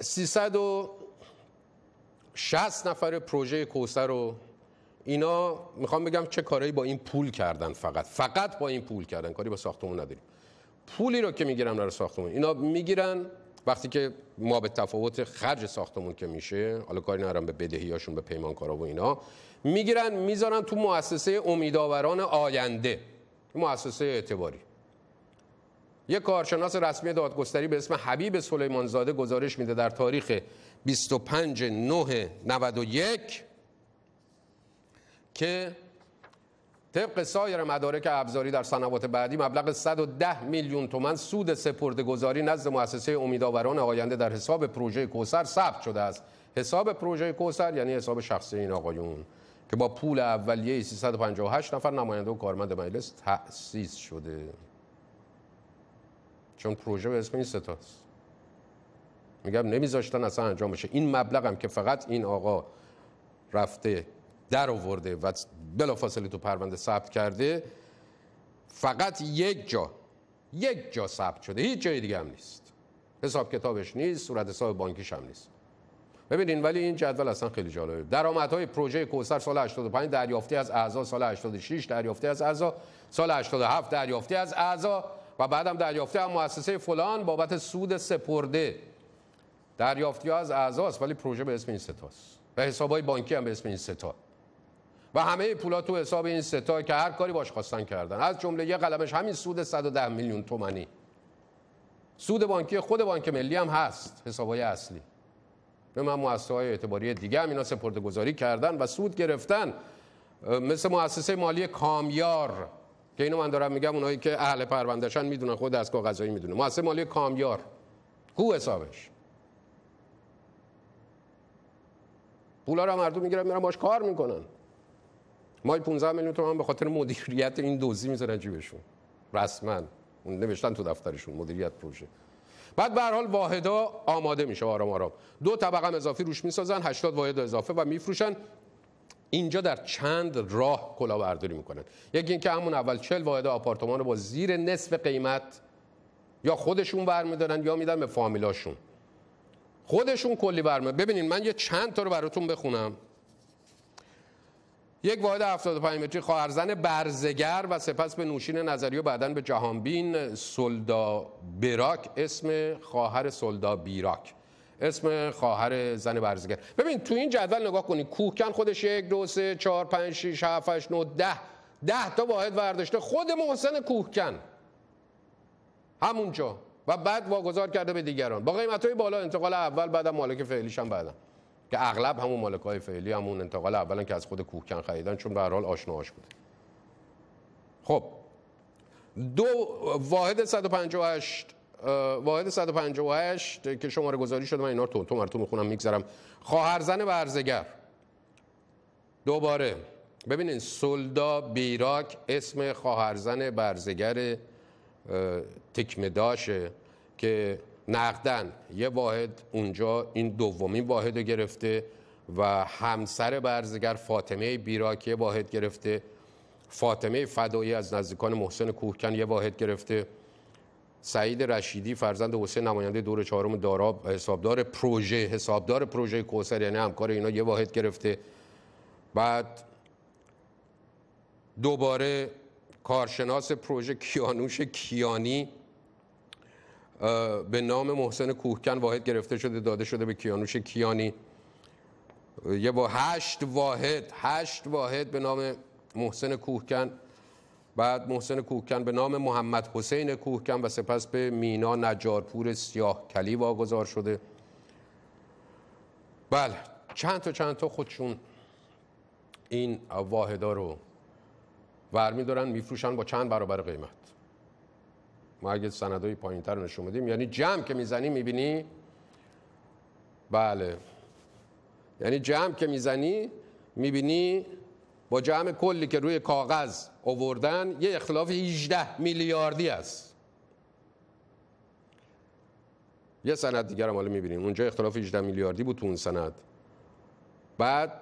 360 نفر پروژه کوسه رو اینا میخوام بگم چه کارهایی با این پول کردن فقط فقط با این پول کردن کاری با ساختمون نداریم پولی رو که میگیرن برای ساختمون اینا میگیرن وقتی که ما به تفاوت خرج ساختمون که میشه حالا کاری ندارم به بدهیاشون به پیمانکارا و اینا میگیرن میذارن تو مؤسسه امیدآوران آینده مؤسسه اعتباری یک کارشناس رسمی دادگستری به اسم حبیب سلیمانزاده گزارش میده در تاریخ 25 9 91 که طبق سایر مدارک ابزاری در سنوات بعدی مبلغ 110 میلیون تومن سود گذاری نزد مؤسسه امیدآوران آینده در حساب پروژه کوسر ثبت شده است حساب پروژه کوسر یعنی حساب شخصی این آقایون که با پول اولیه 358 نفر نماینده و کارمند مجلس تأسیس شده چون پروژه به اسم این ستاست میگم نمیذاشتن اصلا انجام بشه این هم که فقط این آقا رفته در آورده و بلافاصله تو پرونده ثبت کرده فقط یک جا یک جا ثبت شده هیچ جای دیگه هم نیست حساب کتابش نیست صورت حساب بانکیش هم نیست ببینین ولی این جدول اصلا خیلی جالبه درآمدهای پروژه کوسر سال 85 دریافتی از اعضا سال 86 دریافتی از اعضا سال 87 دریافتی از اعضا و بعدم دریافتی از مؤسسه فلان بابت سود سپرده دریافتی از اعضاست ولی پروژه به اسم این ستاس. و های بانکی هم به اسم این ستاس و همه پولا تو حساب این ستا که هر کاری باش خواستن کردن از جمله یه قلمش همین سود 110 میلیون تومنی سود بانکی خود بانک ملی هم هست حسابای اصلی به من مؤسسه های اعتباری دیگه هم اینا سپرده گذاری کردن و سود گرفتن مثل مؤسسه مالی کامیار که اینو من دارم میگم اونایی که اهل پروندهشن میدونن خود دستگاه قضایی میدونه مؤسسه مالی کامیار کو حسابش پولا رو مردم میگیرن میرن باش کار میکنن ما 15 میلیون تومان به خاطر مدیریت این دوزی میذارن جیبشون رسما اون نوشتن تو دفترشون مدیریت پروژه بعد به هر حال واحدا آماده میشه آرام آرام دو طبقه اضافی روش میسازن 80 واحد اضافه و میفروشن اینجا در چند راه کلاهبرداری میکنن یکی اینکه همون اول 40 واحد آپارتمان رو با زیر نصف قیمت یا خودشون برمیدارن یا میدن به فامیلاشون خودشون کلی برمه ببینین من یه چند تا رو براتون بخونم یک واحد 75 متری خواهرزن برزگر و سپس به نوشین نظری و بعدا به جهانبین سلدا براک اسم خواهر سلدا بیراک اسم خواهر زن برزگر ببین تو این جدول نگاه کنی کوهکن خودش یک دو سه چهار پنج شیش هفت هشت ده ده تا واحد ورداشته خود محسن کوهکن همونجا و بعد واگذار کرده به دیگران با قیمت های بالا انتقال اول بعدم مالک فعلیش هم بعدم که اغلب همون مالک های فعلی همون انتقال اولا که از خود کوهکن خریدن چون به هر حال آشناهاش بوده خب دو واحد 158 واحد 158 که شماره گذاری شده من اینا رو تون تو مرتون میخونم میگذرم خواهرزن برزگر دوباره ببینین سلدا بیراک اسم خواهرزن برزگر تکمداشه که نقدن یه واحد اونجا این دومین واحد گرفته و همسر برزگر فاطمه بیراک یه واحد گرفته فاطمه فدایی از نزدیکان محسن کوهکن یه واحد گرفته سعید رشیدی فرزند حسین نماینده دور چهارم دارا حسابدار پروژه حسابدار پروژه کوسر یعنی همکار اینا یه واحد گرفته بعد دوباره کارشناس پروژه کیانوش کیانی به نام محسن کوهکن واحد گرفته شده داده شده به کیانوش کیانی یه با هشت واحد هشت واحد به نام محسن کوهکن بعد محسن کوهکن به نام محمد حسین کوهکن و سپس به مینا نجارپور سیاه کلی واگذار شده بله چند تا چند تا خودشون این واحدا رو ورمی دارن میفروشن با چند برابر قیمت ما اگه سندهای پایینتر نشون بدیم یعنی جمع که میزنی میبینی بله یعنی جمع که میزنی میبینی با جمع کلی که روی کاغذ اووردن یه اختلاف 18 میلیاردی است یه سند دیگر هم حالا میبینیم اونجا اختلاف 18 میلیاردی بود تو اون سند بعد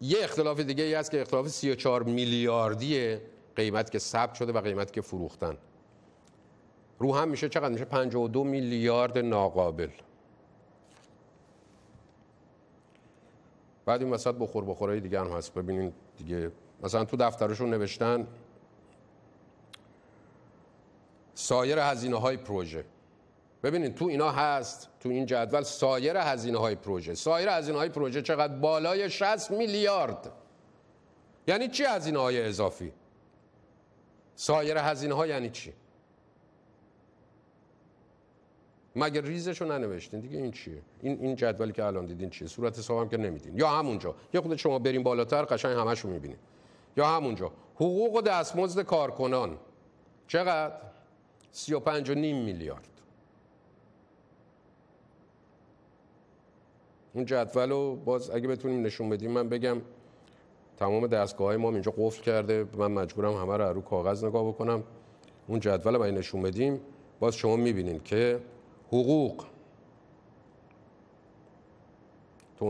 یه اختلاف دیگه ای هست که اختلاف 34 میلیاردیه قیمت که ثبت شده و قیمت که فروختن رو هم میشه چقدر میشه 52 میلیارد ناقابل بعد این وسط بخور بخورای دیگه هم هست ببینین دیگه مثلا تو دفترشون نوشتن سایر هزینه های پروژه ببینین تو اینا هست تو این جدول سایر هزینه های پروژه سایر هزینه های پروژه چقدر بالای 60 میلیارد یعنی چی هزینه های اضافی سایر هزینه ها یعنی چی مگر ریزش رو ننوشتین دیگه این چیه این این جدولی که الان دیدین چیه صورت هم که نمیدین یا همونجا یه خود شما بریم بالاتر قشنگ همش رو میبینیم یا همونجا حقوق و دستمزد کارکنان چقدر 35 و نیم میلیارد اون جدول رو باز اگه بتونیم نشون بدیم من بگم تمام دستگاه های ما اینجا قفل کرده من مجبورم همه رو رو کاغذ نگاه بکنم اون جدول رو نشون بدیم باز شما میبینید که حقوق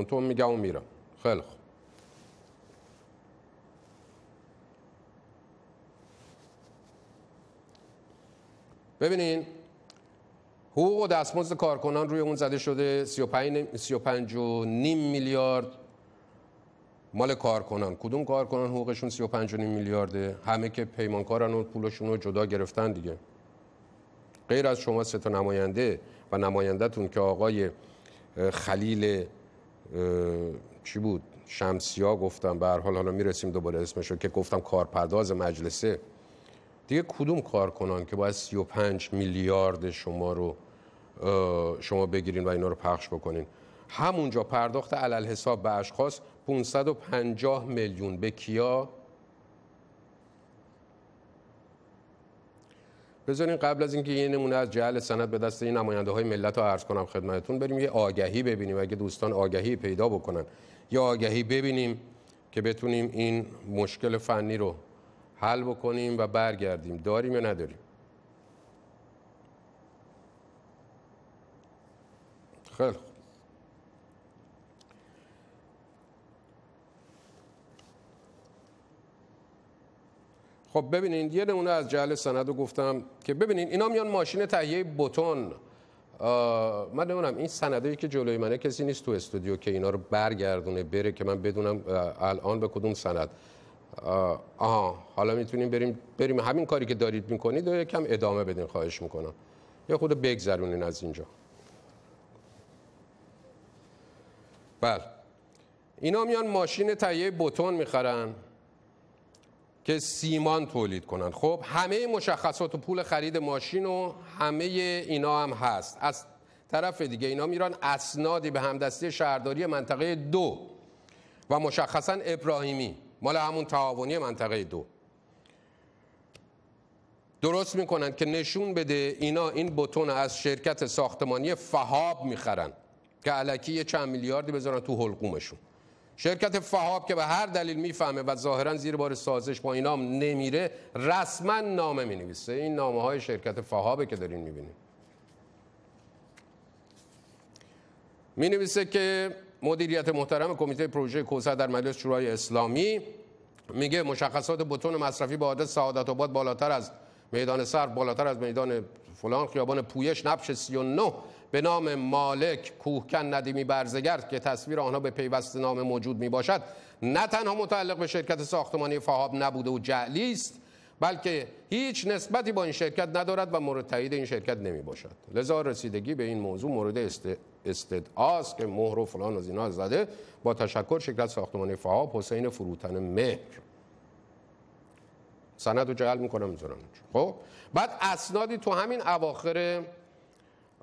تون میگم و میرم خیلی خوب ببینین حقوق و دستمزد کارکنان روی اون زده شده 35 و نیم میلیارد مال کارکنان کدوم کارکنان حقوقشون 35 میلیارده همه که پیمانکارن و پولشون رو جدا گرفتن دیگه غیر از شما سه تا نماینده و نمایندهتون که آقای خلیل چی بود شمسیا گفتم به هر حال حالا میرسیم دوباره اسمشو که گفتم کارپرداز مجلسه دیگه کدوم کارکنان که باید 35 میلیارد شما رو شما بگیرین و اینا رو پخش بکنین همونجا پرداخت علل حساب به اشخاص 550 میلیون به کیا بذارین قبل از اینکه یه نمونه از جهل سند به دست این نماینده های ملت رو عرض کنم خدمتون بریم یه آگهی ببینیم اگه دوستان آگهی پیدا بکنن یا آگهی ببینیم که بتونیم این مشکل فنی رو حل بکنیم و برگردیم داریم یا نداریم خیلی خب ببینید یه نمونه از جهل سند رو گفتم که ببینید اینا میان ماشین تهیه بتون من نمونم این سندایی که جلوی منه کسی نیست تو استودیو که اینا رو برگردونه بره که من بدونم الان به کدوم سند آها حالا میتونیم بریم بریم همین کاری که دارید میکنید و یکم ادامه بدین خواهش میکنم یه خود بگذرونین از اینجا بله اینا میان ماشین تهیه بوتون میخرن که سیمان تولید کنن خب همه مشخصات و پول خرید ماشین و همه اینا هم هست از طرف دیگه اینا میران اسنادی به همدستی شهرداری منطقه دو و مشخصا ابراهیمی مال همون تعاونی منطقه دو درست میکنن که نشون بده اینا این بتون از شرکت ساختمانی فهاب میخرن که علکی چند میلیاردی بذارن تو حلقومشون شرکت فهاب که به هر دلیل میفهمه و ظاهرا زیر بار سازش با اینام نمیره رسما نامه می نویسه این نامه های شرکت فهابه که دارین میبینید می نویسه که مدیریت محترم کمیته پروژه کوسه در مجلس شورای اسلامی میگه مشخصات بتون مصرفی به عادت سعادت آباد بالاتر از میدان سر بالاتر از میدان فلان خیابان پویش نبش 39 به نام مالک کوهکن ندیمی برزگرد که تصویر آنها به پیوست نام موجود می باشد نه تنها متعلق به شرکت ساختمانی فهاب نبوده و جعلی است بلکه هیچ نسبتی با این شرکت ندارد و مورد تایید این شرکت نمی باشد لذا رسیدگی به این موضوع مورد استدعاست که مهر و فلان از اینا زده با تشکر شرکت ساختمانی فهاب حسین فروتن مهر سند رو جعل میکنم میذارم خب بعد اسنادی تو همین اواخر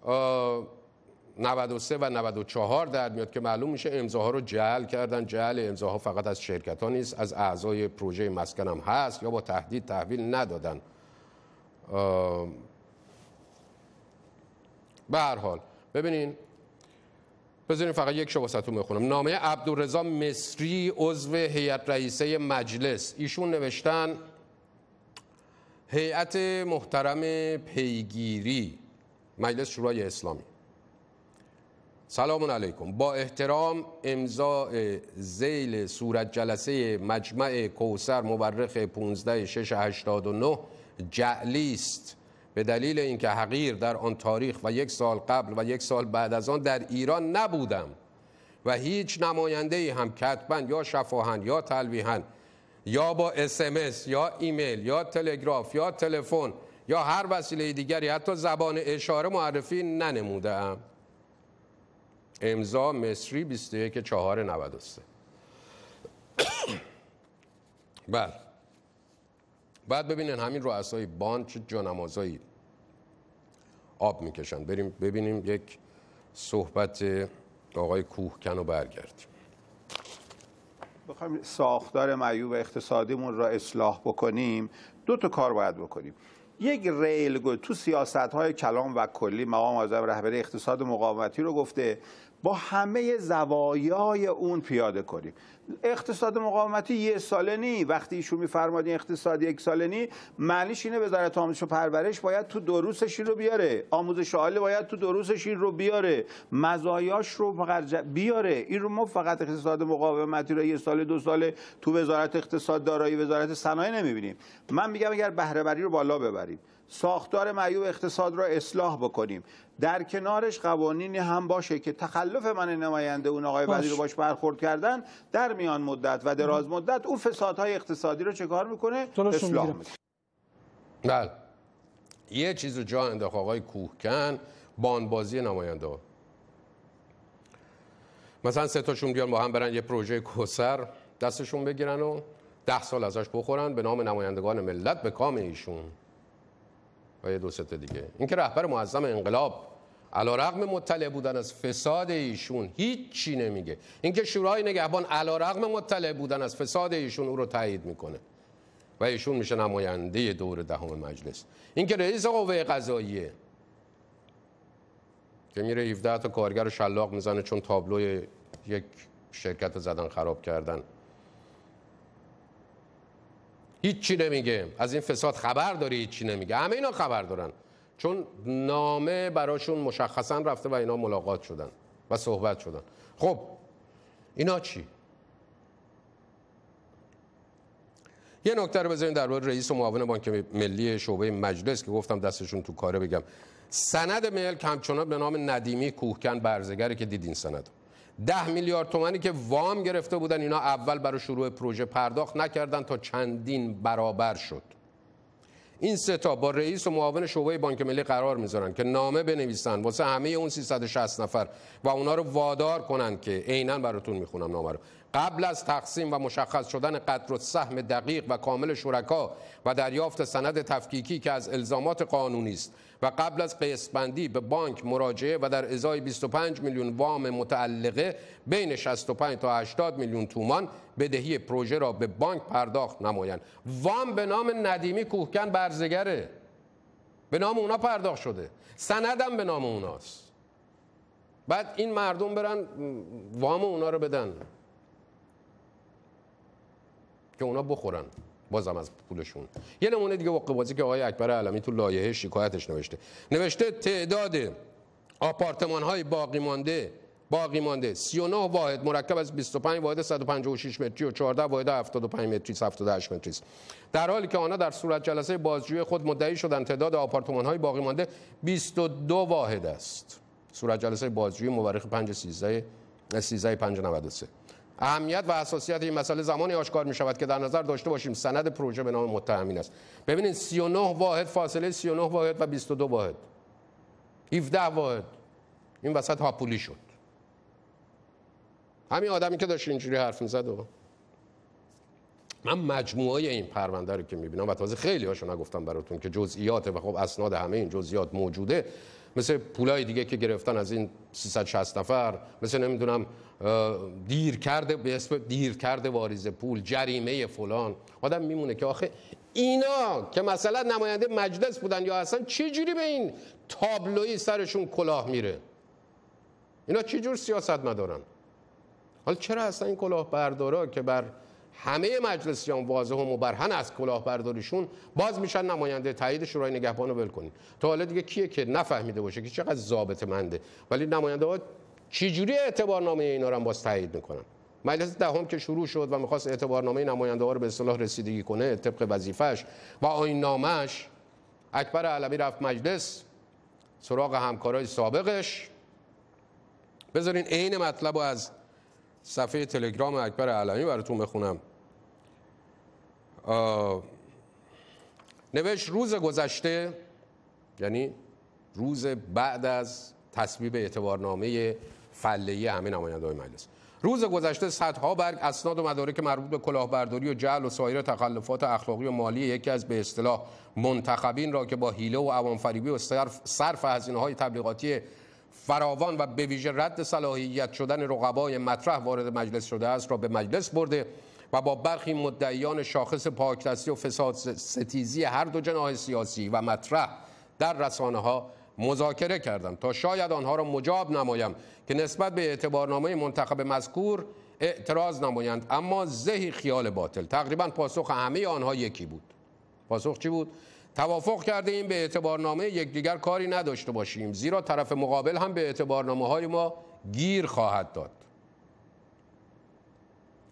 93 و 94 در میاد که معلوم میشه امضاها رو جعل کردن جعل امضاها فقط از شرکت ها نیست از اعضای پروژه مسکن هم هست یا با تهدید تحویل ندادن به هر حال ببینین بذارین فقط یک شو تو بخونم نامه عبدالرزا مصری عضو هیئت رئیسه مجلس ایشون نوشتن هیئت محترم پیگیری مجلس شورای اسلامی سلام علیکم با احترام امضاء زیل صورت جلسه مجمع کوسر مورخ 15 89 جعلی است به دلیل اینکه حقیر در آن تاریخ و یک سال قبل و یک سال بعد از آن در ایران نبودم و هیچ نماینده ای هم کتبا یا شفاهن یا تلویحن یا با اسمس یا ایمیل یا تلگراف یا تلفن یا هر وسیله دیگری حتی زبان اشاره معرفی ننموده ام امضا مصری 21 4 بله بعد ببینین همین رؤسای باند چه جانمازایی آب میکشن بریم ببینیم یک صحبت آقای کوهکن رو برگردیم بخوایم ساختار معیوب اقتصادیمون را اصلاح بکنیم دو تا کار باید بکنیم یک ریل تو سیاست های کلام و کلی مقام اعظم رهبر اقتصاد مقاومتی رو گفته با همه زوایای اون پیاده کنیم اقتصاد مقاومتی یه ساله نی وقتی ایشون میفرماد اقتصاد یک ساله نی معنیش اینه وزارت آموزش و پرورش باید تو دروسش این رو بیاره آموزش عالی باید تو دروسش این رو بیاره مزایاش رو بیاره این رو ما فقط اقتصاد مقاومتی رو یه سال دو ساله تو وزارت اقتصاد دارایی وزارت صنایع نمیبینیم من میگم اگر بهره رو بالا ببریم ساختار معیوب اقتصاد را اصلاح بکنیم در کنارش قوانینی هم باشه که تخلف من نماینده اون آقای وزیر باش برخورد کردن در میان مدت و دراز مدت اون فسادهای اقتصادی رو چه کار میکنه؟ اصلاح میکنه بله یه چیز رو جا انداخت آقای کوهکن بانبازی نماینده مثلا سه تاشون بیان با هم برن یه پروژه کوسر دستشون بگیرن و ده سال ازش بخورن به نام نمایندگان ملت به کام ایشون و یه دو دیگه اینکه رهبر معظم انقلاب علا رقم مطلع بودن از فساد ایشون هیچی نمیگه اینکه شورای نگهبان علا رقم مطلع بودن از فساد ایشون او رو تایید میکنه و ایشون میشه نماینده دور دهم مجلس اینکه رئیس قوه قضاییه که میره 17 تا کارگر شلاق میزنه چون تابلوی یک شرکت زدن خراب کردن هیچی نمیگه از این فساد خبر داری هیچی نمیگه همه اینا خبر دارن چون نامه براشون مشخصا رفته و اینا ملاقات شدن و صحبت شدن خب اینا چی یه نکته رو بذاریم در رئیس و معاون بانک ملی شعبه مجلس که گفتم دستشون تو کاره بگم سند ملک همچنان به نام ندیمی کوهکن برزگره که دیدین سند ده میلیارد تومانی که وام گرفته بودن اینا اول برای شروع پروژه پرداخت نکردن تا چندین برابر شد این تا با رئیس و معاون شعبه بانک ملی قرار میذارن که نامه بنویسن واسه همه اون 360 نفر و اونا رو وادار کنن که عینا براتون میخونم نامه رو قبل از تقسیم و مشخص شدن قدر و سهم دقیق و کامل شرکا و دریافت سند تفکیکی که از الزامات قانونی است و قبل از قسمبندی به بانک مراجعه و در ازای 25 میلیون وام متعلقه بین 65 تا 80 میلیون تومان بدهی پروژه را به بانک پرداخت نمایند وام به نام ندیمی کوهکن برزگره به نام اونا پرداخت شده سندم به نام اوناست بعد این مردم برن وام اونا رو بدن که اونا بخورن بازم از پولشون یه نمونه دیگه واقع بازی که آقای اکبر علمی تو لایه شکایتش نوشته نوشته تعداد آپارتمان های باقی مانده باقی مانده 39 واحد مرکب از 25 واحد 156 متری و 14 واحد 75 متری 78 متری است در حالی که آنها در صورت جلسه بازجویی خود مدعی شدن تعداد آپارتمان های باقی مانده 22 واحد است صورت جلسه بازجویی مورخ 5 13 13 اهمیت و اساسیت این مسئله زمانی آشکار می شود که در نظر داشته باشیم سند پروژه به نام متهمین است ببینید 39 واحد فاصله 39 واحد و 22 واحد 17 واحد این وسط هاپولی شد همین آدمی که داشت اینجوری حرف میزد و من مجموعه این پرونده رو که میبینم و تازه خیلی هاشو نگفتم براتون که جزئیاته و خب اسناد همه این جزئیات موجوده مثل پولای دیگه که گرفتن از این 360 نفر مثل نمیدونم دیر کرده به اسم دیر کرده واریز پول جریمه فلان آدم میمونه که آخه اینا که مثلا نماینده مجلس بودن یا اصلا چه جوری به این تابلوی سرشون کلاه میره اینا چه جور سیاست مدارن حالا چرا اصلا این بردارا که بر همه مجلسیان واضح و مبرهن از کلاهبرداریشون باز میشن نماینده تایید شورای نگهبان رو ول کنین تا حالا دیگه کیه که نفهمیده باشه که چقدر ضابط منده ولی نماینده ها چجوری اعتبارنامه اینا رو هم باز تایید میکنن مجلس دهم ده که شروع شد و میخواست اعتبارنامه نماینده ها رو به صلاح رسیدگی کنه طبق وظیفش و آین نامش اکبر علوی رفت مجلس سراغ همکارای سابقش بذارین عین مطلب از صفحه تلگرام اکبر علمی براتون بخونم نوشت روز گذشته یعنی روز بعد از تصویب اعتبارنامه فلهی همه نمایندههای مجلس روز گذشته صدها برگ اسناد و مدارک مربوط به کلاهبرداری و جعل و سایر تخلفات اخلاقی و مالی یکی از به اصطلاح منتخبین را که با هیله و عوامفریبی و صرف, صرف های تبلیغاتی فراوان و به ویژه رد صلاحیت شدن رقبای مطرح وارد مجلس شده است را به مجلس برده و با برخی مدعیان شاخص پاکدستی و فساد ستیزی هر دو جناح سیاسی و مطرح در رسانه ها مذاکره کردم تا شاید آنها را مجاب نمایم که نسبت به اعتبارنامه منتخب مذکور اعتراض نمایند اما ذهی خیال باطل تقریبا پاسخ همه آنها یکی بود پاسخ چی بود توافق کرده این به اعتبارنامه یکدیگر کاری نداشته باشیم زیرا طرف مقابل هم به اعتبارنامه های ما گیر خواهد داد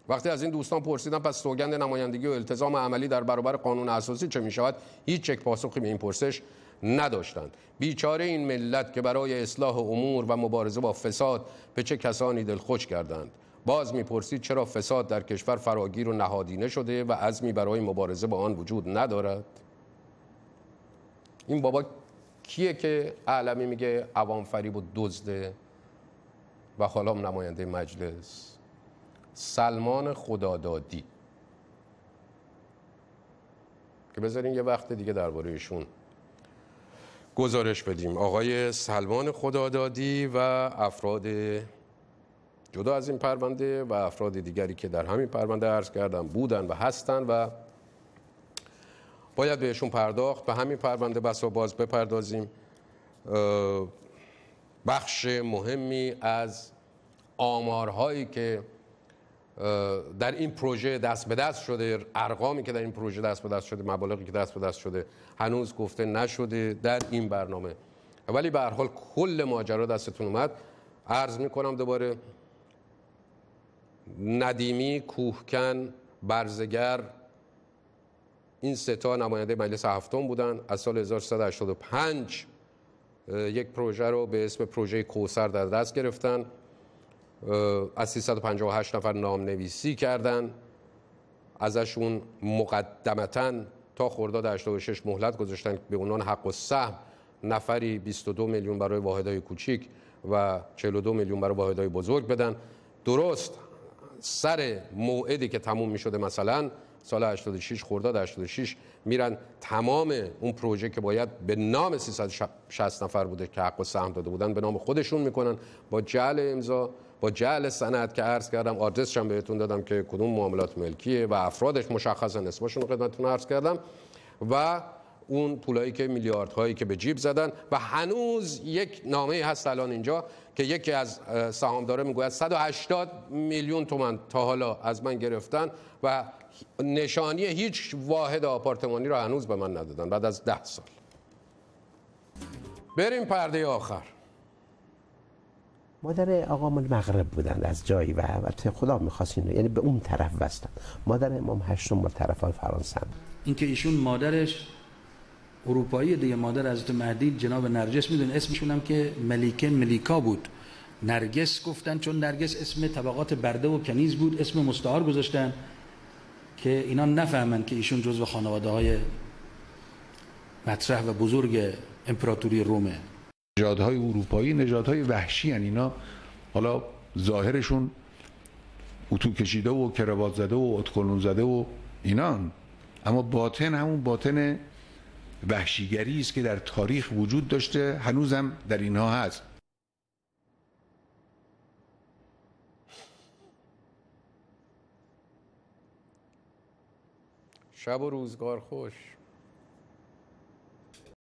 وقتی از این دوستان پرسیدم پس سوگند نمایندگی و التزام عملی در برابر قانون اساسی چه می شود هیچ چک پاسخی به این پرسش نداشتند بیچاره این ملت که برای اصلاح امور و مبارزه با فساد به چه کسانی دلخوش کردند باز میپرسید چرا فساد در کشور فراگیر و نهادینه شده و عزمی برای مبارزه با آن وجود ندارد این بابا کیه که علمی میگه عوام فریب و دزده و حالا نماینده مجلس سلمان خدادادی که بذارین یه وقت دیگه درباره ایشون گزارش بدیم آقای سلمان خدادادی و افراد جدا از این پرونده و افراد دیگری که در همین پرونده عرض کردم بودن و هستن و باید بهشون پرداخت به همین پرونده و باز بپردازیم بخش مهمی از آمارهایی که در این پروژه دست به دست شده ارقامی که در این پروژه دست به دست شده مبالغی که دست به دست شده هنوز گفته نشده در این برنامه ولی به هر حال کل ماجرا دستتون اومد عرض میکنم دوباره ندیمی کوهکن برزگر این سه تا نماینده مجلس هفتم بودن از سال 1385 یک پروژه رو به اسم پروژه کوسر در دست گرفتن از 358 نفر نام نویسی کردن ازشون مقدمتا تا خرداد 86 مهلت گذاشتن به عنوان حق و سهم نفری 22 میلیون برای واحدهای کوچیک و 42 میلیون برای واحدهای بزرگ بدن درست سر موعدی که تموم می شده مثلا سال 86 خرداد 86 میرن تمام اون پروژه که باید به نام 360 نفر بوده که حق و سهم داده بودن به نام خودشون میکنن با جعل امضا با جعل سند که عرض کردم آدرسش هم بهتون دادم که کدوم معاملات ملکیه و افرادش مشخصا اسمشون خدمتتون عرض کردم و اون پولایی که میلیاردهایی که به جیب زدن و هنوز یک نامه هست الان اینجا که یکی از سهامدارا میگوید 180 میلیون تومان تا حالا از من گرفتن و نشانی هیچ واحد آپارتمانی را هنوز به من ندادن بعد از ده سال بریم پرده آخر مادر آقام المغرب مغرب بودن از جایی و البته خدا میخواست اینو یعنی به اون طرف بستن مادر امام هشتم مال طرفان فرانسه اینکه ایشون مادرش اروپایی دیگه مادر حضرت مهدی جناب نرجس میدون اسمشون هم که ملیکه ملیکا بود نرگس گفتن چون نرگس اسم طبقات برده و کنیز بود اسم مستعار گذاشتن که اینا نفهمن که ایشون جزو خانواده های مطرح و بزرگ امپراتوری رومه نژادهای اروپایی نژادهای وحشی هن. اینا حالا ظاهرشون اتو کشیده و کروات زده و اتکلون زده و اینا اما باطن همون باطن وحشیگری است که در تاریخ وجود داشته هنوزم در اینها هست شب و روزگار خوش